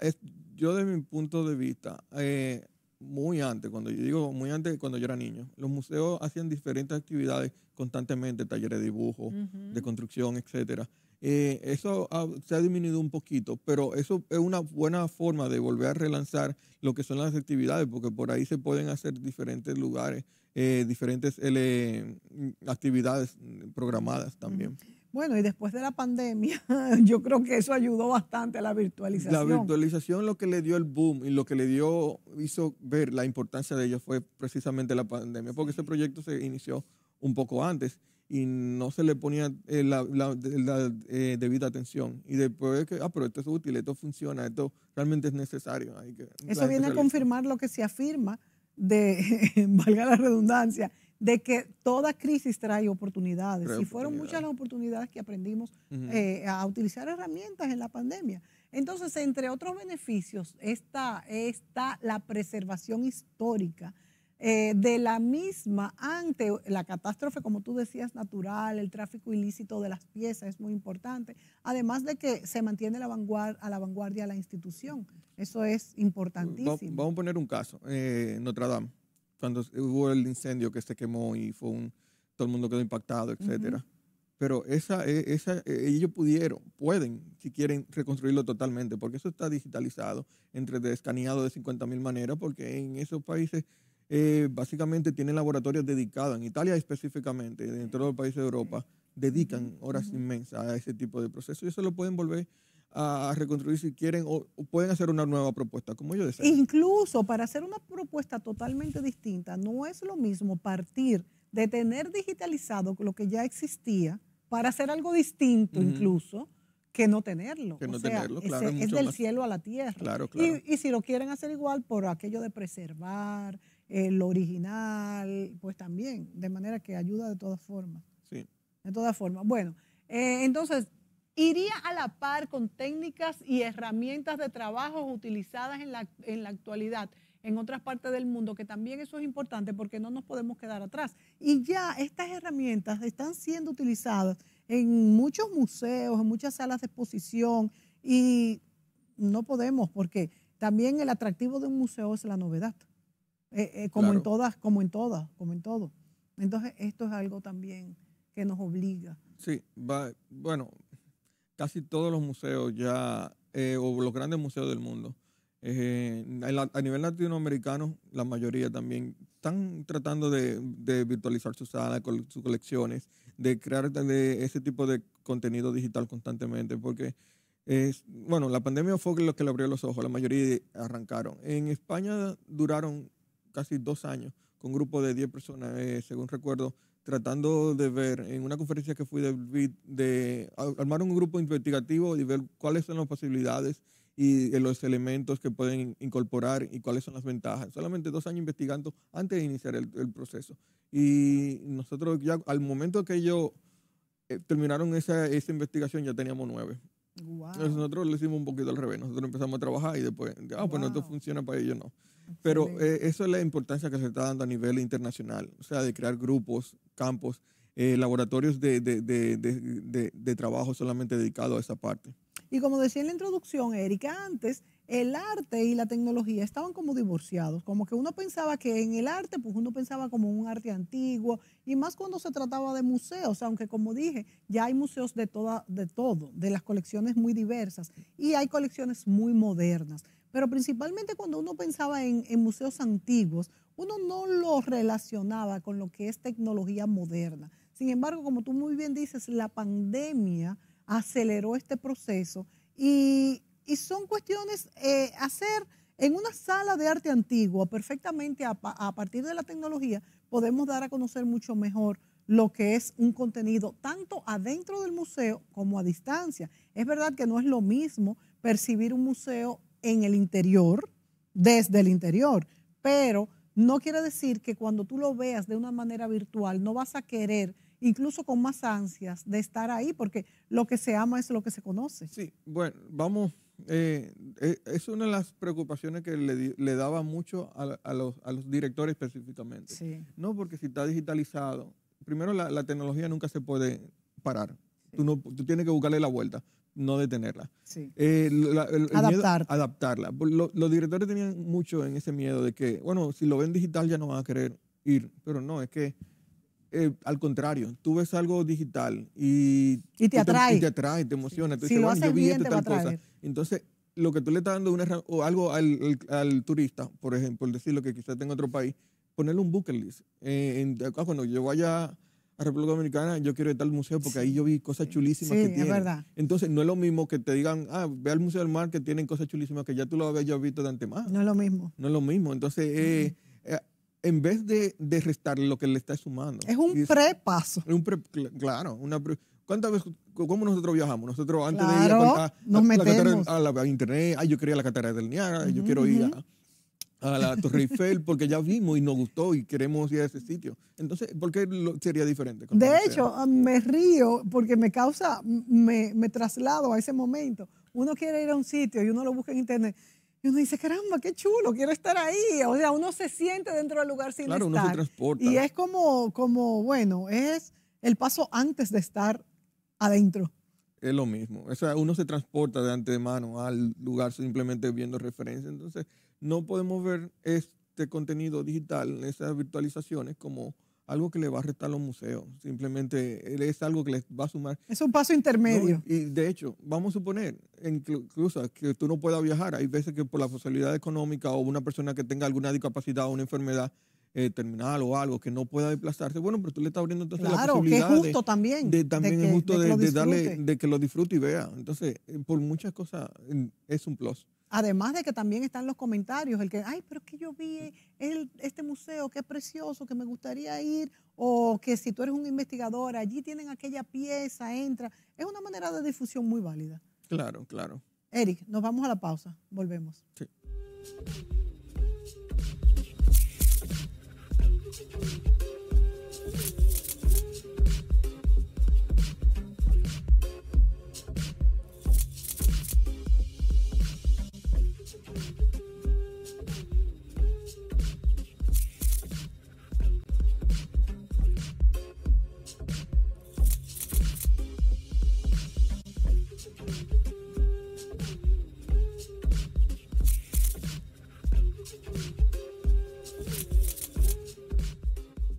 es, yo desde mi punto de vista, eh, muy antes, cuando yo digo muy antes, cuando yo era niño, los museos hacían diferentes actividades constantemente, talleres de dibujo, de construcción, etcétera. Eh, eso se ha disminuido un poquito, pero eso es una buena forma de volver a relanzar lo que son las actividades, porque por ahí se pueden hacer diferentes lugares, eh, diferentes mm, actividades mm, programadas también. Bueno, y después de la pandemia, [laughs] yo creo que eso ayudó bastante a la virtualización. La virtualización lo que le dio el boom y lo que le dio, hizo ver la importancia de ello fue precisamente la pandemia, porque ese proyecto se inició un poco antes y no se le ponía eh, la, eh, debida atención. Y después que, ah, pero esto es útil, esto funciona, esto realmente es necesario. Eso viene a confirmar lo que se afirma de, [laughs] valga la redundancia, de que toda crisis trae oportunidades. y fueron muchas las oportunidades que aprendimos eh, a utilizar herramientas en la pandemia. Entonces, entre otros beneficios, está, está la preservación histórica eh, de la misma ante la catástrofe, como tú decías, natural, el tráfico ilícito de las piezas es muy importante, además de que se mantiene la vanguardia, a la vanguardia la institución. Eso es importantísimo. Vamos a poner un caso, eh, Notre Dame cuando hubo el incendio que se quemó y fue todo el mundo quedó impactado, etcétera. Pero esa, e, esa, e, ellos pudieron, pueden, si quieren, reconstruirlo totalmente, porque eso está digitalizado, entre escaneado de 50.000 mil maneras, porque en esos países eh, básicamente tienen laboratorios dedicados, en Italia específicamente, dentro de los países de Europa, dedican horas inmensas a ese tipo de procesos y eso lo pueden volver a reconstruir si quieren o, pueden hacer una nueva propuesta, como yo decía. Incluso para hacer una propuesta totalmente distinta, no es lo mismo partir de tener digitalizado lo que ya existía para hacer algo distinto incluso que no tenerlo. Que no tenerlo, claro. Es, del cielo a la tierra. Claro, claro. Y, si lo quieren hacer igual por aquello de preservar el eh, original, pues también, de manera que ayuda de todas formas. Sí. De todas formas. Bueno, eh, entonces iría a la par con técnicas y herramientas de trabajo utilizadas en la, en la actualidad en otras partes del mundo, que también eso es importante porque no nos podemos quedar atrás. Y ya estas herramientas están siendo utilizadas en muchos museos, en muchas salas de exposición y no podemos porque también el atractivo de un museo es la novedad, eh, eh, como en todas, como en todas, como en todo. Entonces esto es algo también que nos obliga. Sí, va, bueno, casi todos los museos ya, eh, o los grandes museos del mundo, eh, a nivel latinoamericano, la mayoría también están tratando de, virtualizar sus salas, sus colecciones, de crear este, de ese tipo de contenido digital constantemente, porque bueno, la pandemia fue lo que le abrió los ojos, la mayoría arrancaron. En España duraron casi dos años con un grupo de 10 personas, eh, según recuerdo, tratando de ver en una conferencia que fui de, armar un grupo investigativo y ver cuáles son las posibilidades y eh, los elementos que pueden incorporar y cuáles son las ventajas. Solamente dos años investigando antes de iniciar el, proceso. Y nosotros ya al momento que ellos eh, terminaron esa, esa investigación ya teníamos nueve. Nosotros le hicimos un poquito al revés. Nosotros empezamos a trabajar y después, ah, pues no, esto funciona para ellos, no. Pero eh, eso es la importancia que se está dando a nivel internacional, o sea, de crear grupos campos, eh, laboratorios de, de, de, trabajo solamente dedicado a esa parte. Y como decía en la introducción, Erika, antes el arte y la tecnología estaban como divorciados, como que uno pensaba que en el arte, pues uno pensaba como un arte antiguo, y más cuando se trataba de museos, aunque como dije, ya hay museos de, toda, de todo, de las colecciones muy diversas, y hay colecciones muy modernas, pero principalmente cuando uno pensaba en, en museos antiguos, uno no lo relacionaba con lo que es tecnología moderna. Sin embargo, como tú muy bien dices, la pandemia aceleró este proceso y, son cuestiones eh, hacer en una sala de arte antigua, perfectamente a, a partir de la tecnología, podemos dar a conocer mucho mejor lo que es un contenido tanto adentro del museo como a distancia. Es verdad que no es lo mismo percibir un museo en el interior, desde el interior, pero no quiere decir que cuando tú lo veas de una manera virtual no vas a querer, incluso con más ansias, de estar ahí, porque lo que se ama es lo que se conoce. Sí, bueno, vamos, eh, eh, es una de las preocupaciones que le, daba mucho a, los, directores específicamente. Sí. No, porque si está digitalizado, primero la, tecnología nunca se puede parar. Tú, no, tú tienes que buscarle la vuelta no detenerla. Eh, adaptarla. los directores tenían mucho en ese miedo de que, bueno, si lo ven digital ya no van a querer ir, pero no, es que eh, al contrario, tú ves algo digital y, te, atrae. Te, y te atrae, te emociona. lo Entonces, lo que tú le estás dando una, o algo al, turista, por ejemplo, decir decirlo que quizás tenga otro país, ponerle un bucket list. Eh, en, cuando yo vaya a República Dominicana, yo quiero ir al museo porque ahí yo vi cosas chulísimas que tienen. Es verdad. Entonces, no es lo mismo que te digan, ah, ve al Museo del Mar que tienen cosas chulísimas que ya tú lo habías visto de antemano. No es lo mismo. No es lo mismo. Entonces, eh, eh, en vez de, restar lo que le está sumando. Es un prepaso. Es un claro, una ¿Cuántas veces, cómo nosotros viajamos? Nosotros antes de ir a, La a, la, internet, ay, yo quería la catarata del Niágara, yo quiero ir a, a la Torre Eiffel porque ya vimos y nos gustó y queremos ir a ese sitio. Entonces, ¿por qué lo, sería diferente? De hecho, um, me río porque me causa, me, me traslado a ese momento. Uno quiere ir a un sitio y uno lo busca en internet. Y uno dice, caramba, qué chulo, quiero estar ahí. O sea, uno se siente dentro del lugar sin claro, Uno se transporta. Y es como, como, bueno, es el paso antes de estar adentro. Es lo mismo. O sea, uno se transporta de antemano al lugar simplemente viendo referencias. Entonces, no podemos ver este contenido digital, esas virtualizaciones, como algo que le va a restar a los museos. Simplemente es algo que les va a sumar. Es un paso intermedio. y de hecho, vamos a suponer, incluso que tú no puedas viajar, hay veces que por la posibilidad económica o una persona que tenga alguna discapacidad o una enfermedad, eh, terminal o algo que no pueda desplazarse, bueno, pero tú le estás abriendo entonces claro, la Que es justo también. también es justo de que lo disfrute y vea. Entonces, eh, por muchas cosas eh, es un plus. Además de que también están los comentarios, el que, ay, pero es que yo vi el, este museo, qué precioso, que me gustaría ir, o que si tú eres un investigador, allí tienen aquella pieza, entra. Es una manera de difusión muy válida. Claro, claro. Eric, nos vamos a la pausa, volvemos. Sí.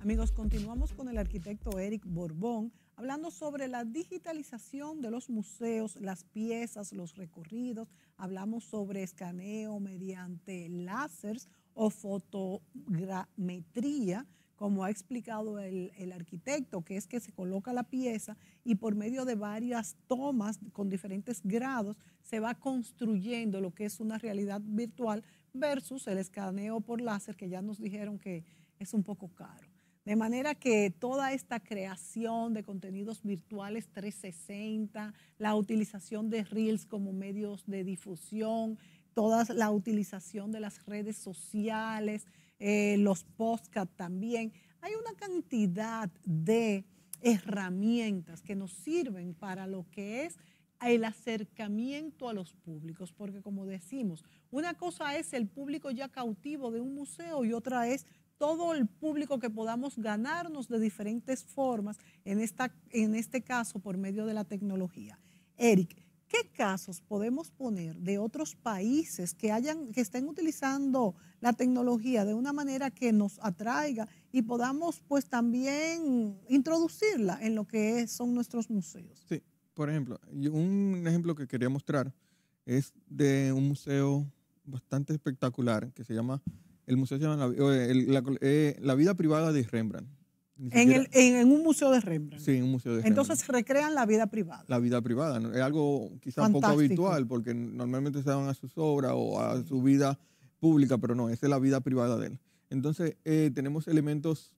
Amigos, continuamos con el arquitecto Eric Borbón hablando sobre la digitalización de los museos, las piezas, los recorridos. Hablamos sobre escaneo mediante láseres o fotogrametría, como ha explicado el, arquitecto, que es que se coloca la pieza y por medio de varias tomas con diferentes grados se va construyendo lo que es una realidad virtual versus el escaneo por láser, que ya nos dijeron que es un poco caro. De manera que toda esta creación de contenidos virtuales 360, la utilización de Reels como medios de difusión, toda la utilización de las redes sociales, eh, los podcasts también, hay una cantidad de herramientas que nos sirven para lo que es el acercamiento a los públicos, porque como decimos, una cosa es el público ya cautivo de un museo y otra es todo el público que podamos ganarnos de diferentes formas, en, esta, en este caso por medio de la tecnología. Eric, ¿qué casos podemos poner de otros países que, hayan, que estén utilizando la tecnología de una manera que nos atraiga y podamos pues también introducirla en lo que son nuestros museos? Sí, por ejemplo, un ejemplo que quería mostrar es de un museo bastante espectacular que se llama el museo se llama eh, La, vida privada de Rembrandt. En, un museo de Rembrandt. Sí, en un museo de Rembrandt. Entonces recrean la vida privada. La vida privada. Es algo quizá un poco habitual, porque normalmente se van a sus obras o a su vida pública, pero no, esa es la vida privada de él. Entonces, eh, tenemos elementos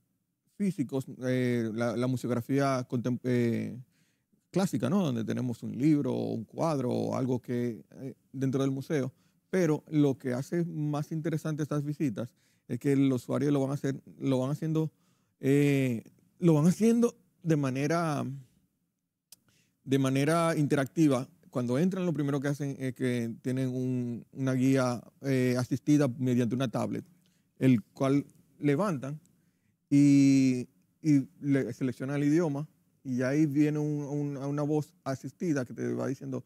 físicos, eh, la, museografía clásica, ¿no? Donde tenemos un libro, un cuadro o algo que dentro del museo. Pero lo que hace más interesante estas visitas es que los usuarios lo van a hacer, lo van haciendo, eh, lo van haciendo de manera, de manera interactiva. Cuando entran, lo primero que hacen es que tienen una guía eh, asistida mediante una tablet, el cual levantan y, le, seleccionan el idioma y ahí viene una voz asistida que te va diciendo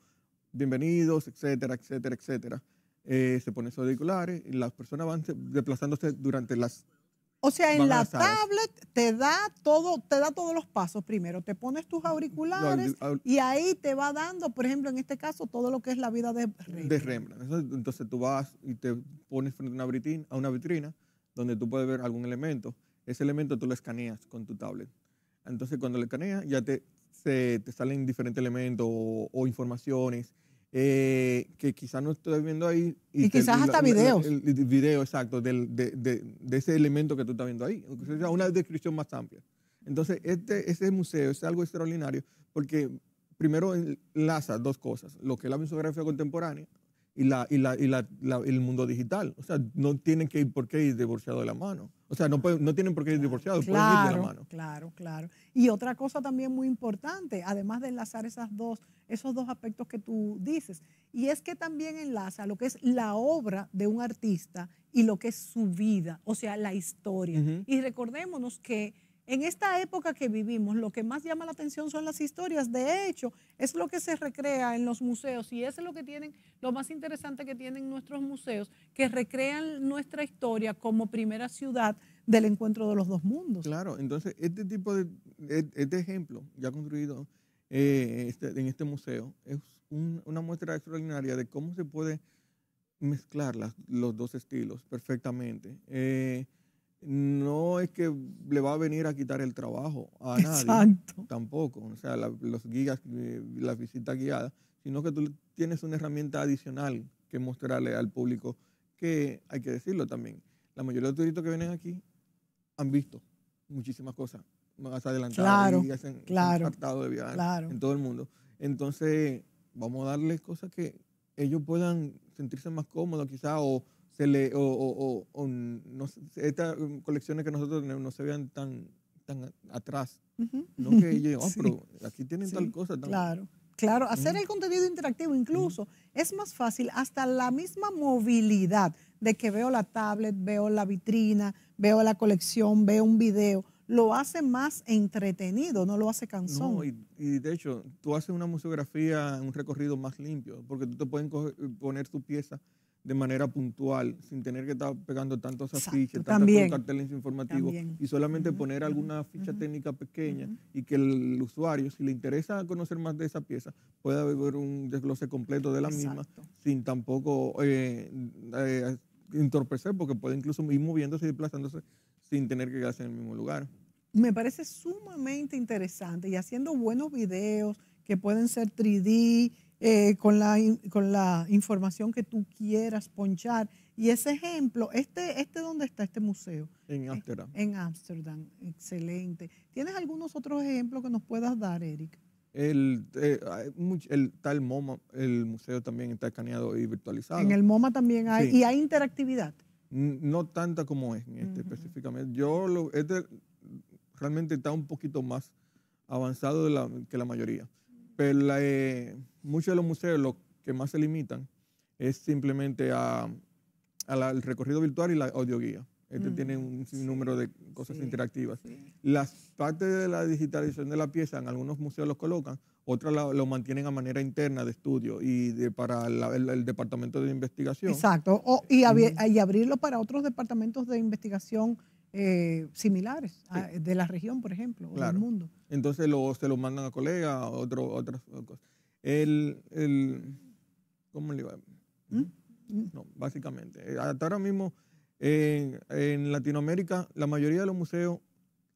bienvenidos, etcétera, etcétera, etcétera. Eh, se ponen sus auriculares, y las personas van desplazándose durante las... O sea, en la tablet te da, todo, te da todos los pasos. Primero te pones tus auriculares y ahí te va dando, por ejemplo, en este caso, todo lo que es la vida de Rembrandt. De Rembrandt. Entonces tú vas y te pones frente a una vitrina, a una vitrina donde tú puedes ver algún elemento. Ese elemento tú lo escaneas con tu tablet. Entonces cuando lo escaneas ya te, te salen diferentes elementos o informaciones eh, que quizás no estoy viendo ahí. Y, quizás hasta videos. El, video, exacto, del, de, ese elemento que tú estás viendo ahí. O sea, una descripción más amplia. Entonces, este, ese museo es algo extraordinario porque primero enlaza dos cosas, lo que es la museografía contemporánea y, la, y, la, y la, el mundo digital. O sea, no tienen que ir por qué ir divorciado de la mano. O sea, no, no tienen por qué ir divorciados, claro, pueden ir de la mano. Claro, claro. Y otra cosa también muy importante, además de enlazar esas dos, esos dos aspectos que tú dices, y es que también enlaza lo que es la obra de un artista y lo que es su vida, o sea, la historia. Y recordémonos que en esta época que vivimos, lo que más llama la atención son las historias. De hecho, es lo que se recrea en los museos y eso es lo que tienen, lo más interesante que tienen nuestros museos, que recrean nuestra historia como primera ciudad del encuentro de los dos mundos. Claro, entonces este tipo de e, este ejemplo ya construido eh, este, en este museo es una muestra extraordinaria de cómo se puede mezclar los dos estilos perfectamente. Eh, no es que le va a venir a quitar el trabajo a nadie. Tampoco. O sea, los guías, eh, las visitas guiadas, sino que tú tienes una herramienta adicional que mostrarle al público que hay que decirlo también. La mayoría de los turistas que vienen aquí han visto muchísimas cosas más adelantadas claro, y hacen claro, de viaje en todo el mundo. Entonces, vamos a darles cosas que ellos puedan sentirse más cómodos quizás o se le, o, o, o, estas mm, colecciones que nosotros no se vean tan, tan atrás. No que ellos, [laughs] oh, pero aquí tienen tal cosa. Claro, claro. Hacer el contenido interactivo incluso es más fácil, hasta la misma movilidad de que veo la tablet, veo la vitrina, veo la colección, veo un video, lo hace más entretenido, no lo hace cansón. No, y, de hecho, tú haces una museografía, un recorrido más limpio, porque tú te puedes poner tu pieza de manera puntual, sin tener que estar pegando tantos afiches, tantos carteles informativos, y solamente poner alguna ficha técnica pequeña y que el usuario, si le interesa conocer más de esa pieza, pueda ver un desglose completo de la misma, sin tampoco eh, eh, entorpecer, porque puede incluso ir moviéndose y desplazándose sin tener que quedarse en el mismo lugar. Me parece sumamente interesante y haciendo buenos videos que pueden ser 3D, eh, con, la, con la información que tú quieras ponchar. Y ese ejemplo, este, este ¿dónde está este museo? En eh, Ámsterdam. en Ámsterdam, excelente. ¿Tienes algunos otros ejemplos que nos puedas dar, Eric? El, eh, el, tal MoMA, el museo también está escaneado y virtualizado. En el MoMA también hay, y hay interactividad. No tanta como es este específicamente. Yo lo, este realmente está un poquito más avanzado que la mayoría. Pero la, eh, muchos de los museos lo que más se limitan es simplemente a, al recorrido virtual y la audioguía. Este mm. tiene un número de cosas interactivas. Las partes de la digitalización de la pieza en algunos museos los colocan, otras lo, mantienen a manera interna de estudio y de, para el, departamento de investigación. Exacto, y, abrirlo para otros departamentos de investigación eh, similares, de la región, por ejemplo, o del mundo. Entonces lo, se lo mandan a colegas, otro otras cosas el, el ¿cómo le iba? ¿Mm? No, básicamente. Eh, hasta ahora mismo, en Latinoamérica, la mayoría de los museos,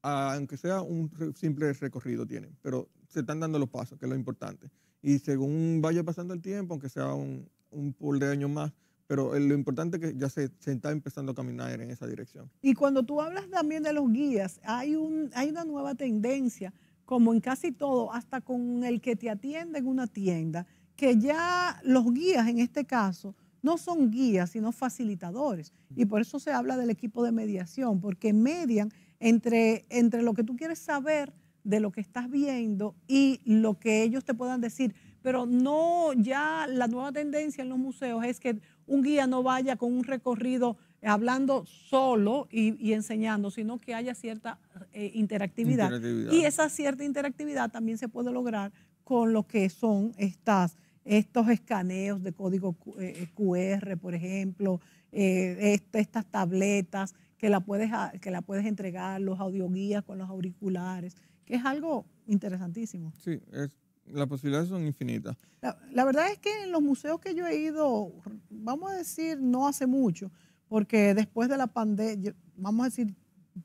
aunque sea un simple recorrido, tienen, pero se están dando los pasos, que es lo importante. Y según vaya pasando el tiempo, aunque sea un, un de años más, pero lo importante es que ya se, está empezando a caminar en esa dirección. Y cuando tú hablas también de los guías, hay, un, hay una nueva tendencia como en casi todo, hasta con el que te atiende en una tienda, que ya los guías en este caso no son guías, sino facilitadores. Y por eso se habla del equipo de mediación, porque median entre, entre lo que tú quieres saber de lo que estás viendo y lo que ellos te puedan decir. Pero no, ya la nueva tendencia en los museos es que un guía no vaya con un recorrido hablando solo y, enseñando, sino que haya cierta eh, interactividad. Y esa cierta interactividad también se puede lograr con lo que son estas, estos escaneos de código QR, eh, eh, por ejemplo, estas tabletas que la, puedes, que la puedes entregar, los audioguías con los auriculares, que es algo interesantísimo. Sí, es, las posibilidades son infinitas. la, verdad es que en los museos que yo he ido, vamos a decir, no hace mucho, porque después de la pandemia, vamos a decir,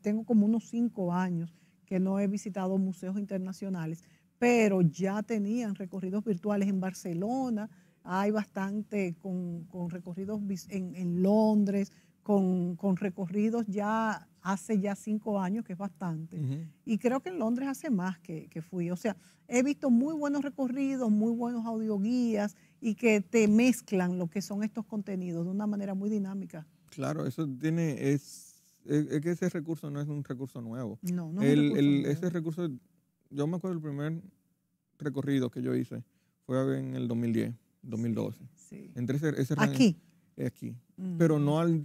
tengo como unos cinco años que no he visitado museos internacionales, pero ya tenían recorridos virtuales en Barcelona, hay bastante con, recorridos en, Londres, con, recorridos ya hace ya cinco años, que es bastante. Y creo que en Londres hace más que, que, fui. O sea, he visto muy buenos recorridos, muy buenos audioguías y que te mezclan lo que son estos contenidos de una manera muy dinámica. Claro, eso tiene, es, que ese recurso no es un recurso nuevo. No, no. es Ese recurso, yo me acuerdo el primer recorrido que yo hice fue en el 2010, 2012. Sí. Entre ese, ese aquí. Aquí. Mm. Pero no al,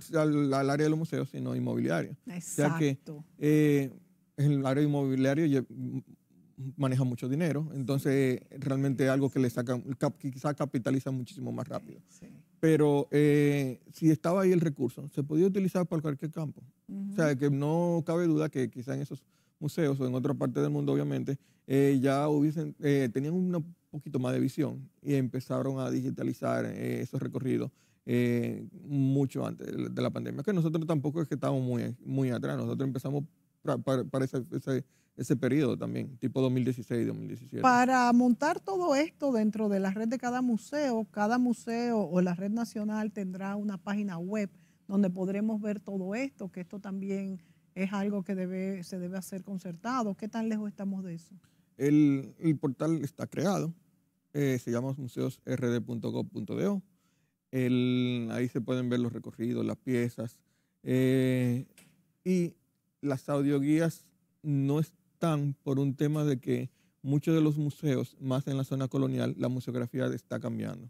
área de los museos, sino inmobiliario. Exacto. O sea que eh, el área inmobiliario maneja mucho dinero, entonces realmente es algo que le saca, quizás capitaliza muchísimo más rápido. sí. Pero eh, si estaba ahí el recurso, se podía utilizar para cualquier campo. O sea, que no cabe duda que quizá en esos museos o en otra parte del mundo, obviamente, eh, ya hubiesen, eh, tenían un poquito más de visión y empezaron a digitalizar esos recorridos mucho antes de la pandemia. Que nosotros tampoco es que estábamos muy, muy atrás, nosotros empezamos para, para, ese periodo también, tipo 2016-2017. Para montar todo esto dentro de la red de cada museo, cada museo o la red nacional tendrá una página web donde podremos ver todo esto, que esto también es algo que debe, se debe hacer concertado. ¿Qué tan lejos estamos de eso? El, portal está creado, eh, se llama el Ahí se pueden ver los recorridos, las piezas. Eh, y las audioguías no están están por un tema de que muchos de los museos, más en la zona colonial, la museografía está cambiando.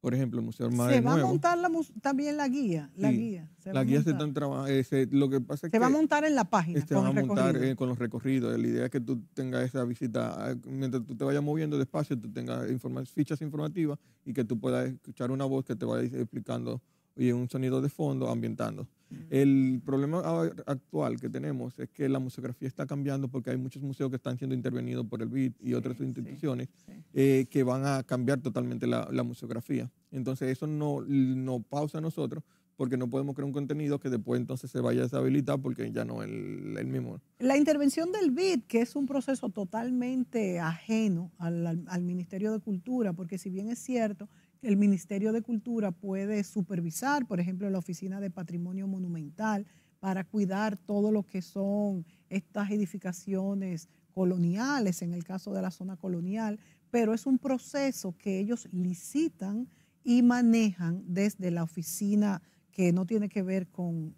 Por ejemplo, el Museo Madre Se va a montar la también la guía. La guía. la guía se están eh, lo que pasa es se va a montar en la página. Se este, va a montar eh, con los recorridos. La idea es que tú tengas esa visita. Eh, mientras tú te vayas moviendo despacio, tú tengas fichas informativas y que tú puedas escuchar una voz que te vaya explicando y un sonido de fondo ambientando. El problema actual que tenemos es que la museografía está cambiando porque hay muchos museos que están siendo intervenidos por el BID y otras instituciones eh, que van a cambiar totalmente la, museografía. Entonces eso no, no pausa a nosotros porque no podemos crear un contenido que después entonces se vaya a deshabilitar porque ya no es el, el, mismo. La intervención del BID, que es un proceso totalmente ajeno al, al Ministerio de Cultura, porque si bien es cierto el Ministerio de Cultura puede supervisar, por ejemplo, la Oficina de Patrimonio Monumental, para cuidar todo lo que son estas edificaciones coloniales, en el caso de la zona colonial, pero es un proceso que ellos licitan y manejan desde la oficina que no tiene que ver con,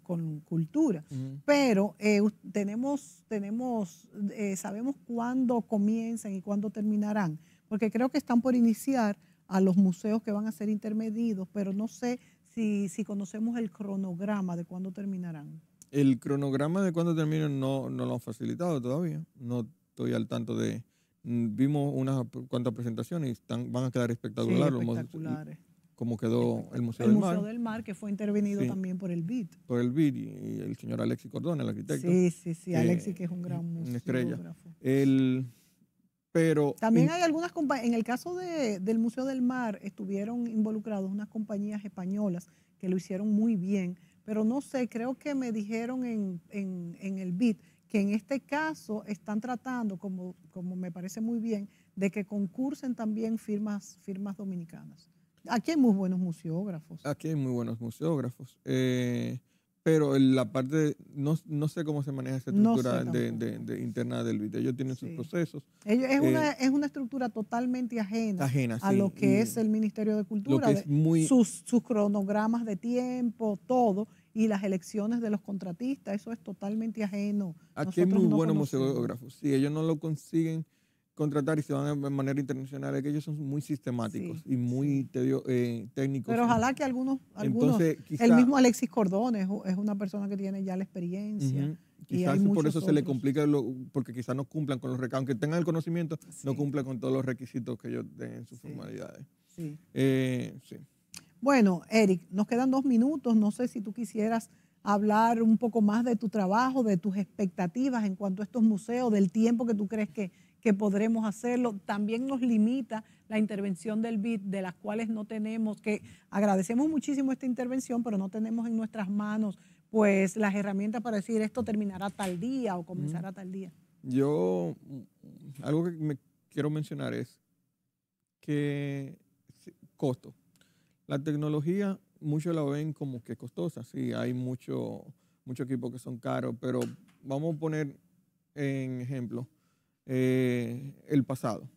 cultura. Pero eh, tenemos, tenemos eh, sabemos cuándo comienzan y cuándo terminarán, porque creo que están por iniciar a los museos que van a ser intermedidos, pero no sé si, conocemos el cronograma de cuándo terminarán. El cronograma de cuándo terminan no, lo han facilitado todavía. No estoy al tanto de... Mm, vimos unas cuantas presentaciones y están, van a quedar espectaculares. espectaculares. Como quedó el Museo, del Mar. el Museo del Mar. que fue intervenido también por el BIT. Por el BIT y el señor Alexi Cordón, el arquitecto. Sí, sí, sí, eh, Alexi, que es un gran museo Una estrella. El, también hay algunas compañías, en el caso del Museo del Mar estuvieron involucradas unas compañías españolas que lo hicieron muy bien, pero no sé, creo que me dijeron en, el BID que en este caso están tratando, como, como me parece muy bien, de que concursen también firmas, firmas dominicanas. Aquí hay muy buenos museógrafos. Aquí hay muy buenos museógrafos. Eh, pero la parte, no, sé cómo se maneja esa estructura de, interna del video. Ellos tienen sus procesos. Ellos, es, una, eh, es una estructura totalmente ajena, a lo que es el Ministerio de Cultura, sus, cronogramas de tiempo, todo, y las elecciones de los contratistas, eso es totalmente ajeno. Aquí es hay muy buenos museógrafos. Si ellos no lo consiguen contratar y se van de manera internacional, es que ellos son muy sistemáticos y muy eh, técnicos. Pero ojalá que algunos, el mismo Alexis Cordón es, una persona que tiene ya la experiencia. Quizás por eso se le complica, porque quizás no cumplan con los requisitos, aunque tengan el conocimiento, no cumplan con todos los requisitos que ellos den en sus formalidades. Eh, bueno, Eric, nos quedan dos minutos, no sé si tú quisieras hablar un poco más de tu trabajo, de tus expectativas en cuanto a estos museos, del tiempo que tú crees que, que podremos hacerlo. También nos limita la intervención del BID, de las cuales no tenemos, que agradecemos muchísimo esta intervención, pero no tenemos en nuestras manos pues las herramientas para decir esto terminará tal día o comenzará tal día. Yo, algo que me quiero mencionar es que costo. La tecnología, muchos la ven como que costosa, sí, hay mucho, muchos equipos que son caros, pero vamos a poner en ejemplo, eh, el pasado,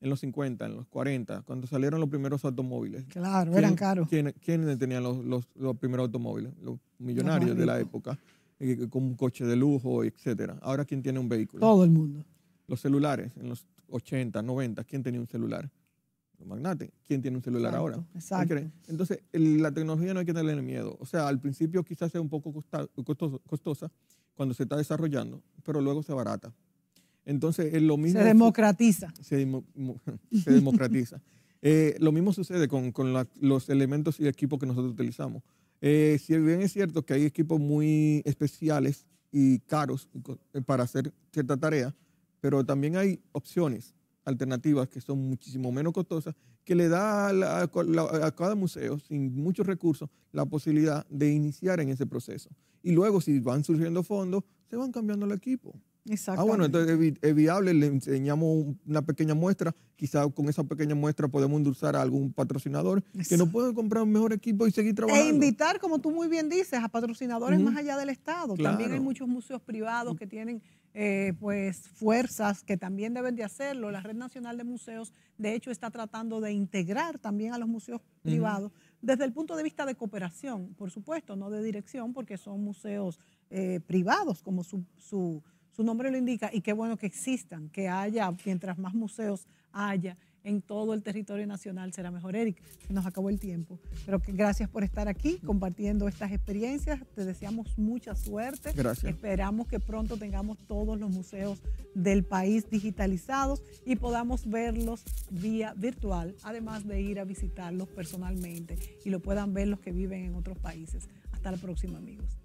en los 50, en los 40, cuando salieron los primeros automóviles. Claro, eran caros. ¿quién, ¿Quiénes tenían los, primeros automóviles? Los millonarios de la época, eh, con un coche de lujo, etcétera. Ahora, ¿quién tiene un vehículo? Todo el mundo. Los celulares, en los 80, 90, ¿quién tenía un celular? Los magnates. ¿Quién tiene un celular ahora? Exacto. Entonces, la tecnología no hay que tener miedo. O sea, al principio quizás sea un poco costosa cuando se está desarrollando, pero luego se barata. Entonces, es eh, lo mismo. Se democratiza. Se, [laughs] democratiza. Eh, lo mismo sucede con, con los elementos y equipos que nosotros utilizamos. Eh, si bien es cierto que hay equipos muy especiales y caros eh, para hacer cierta tarea, pero también hay opciones alternativas que son muchísimo menos costosas, que le da a, cada museo, sin muchos recursos, la posibilidad de iniciar en ese proceso. Y luego, si van surgiendo fondos, se van cambiando el equipo. Ah, bueno, entonces es viable, le enseñamos una pequeña muestra, quizás con esa pequeña muestra podemos endulzar a algún patrocinador que nos puede comprar un mejor equipo y seguir e trabajando. E invitar, como tú muy bien dices, a patrocinadores más allá del Estado. También hay muchos museos privados que tienen eh, pues fuerzas que también deben de hacerlo. La Red Nacional de Museos, de hecho, está tratando de integrar también a los museos privados desde el punto de vista de cooperación, por supuesto, no de dirección, porque son museos eh, privados como su, su su nombre lo indica, y qué bueno que existan, que haya, mientras más museos haya en todo el territorio nacional, será mejor, Eric. Se nos acabó el tiempo. Pero que gracias por estar aquí compartiendo estas experiencias. Te deseamos mucha suerte. Gracias. Esperamos que pronto tengamos todos los museos del país digitalizados y podamos verlos vía virtual, además de ir a visitarlos personalmente y lo puedan ver los que viven en otros países. Hasta la próxima, amigos.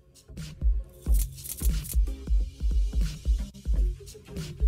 thank you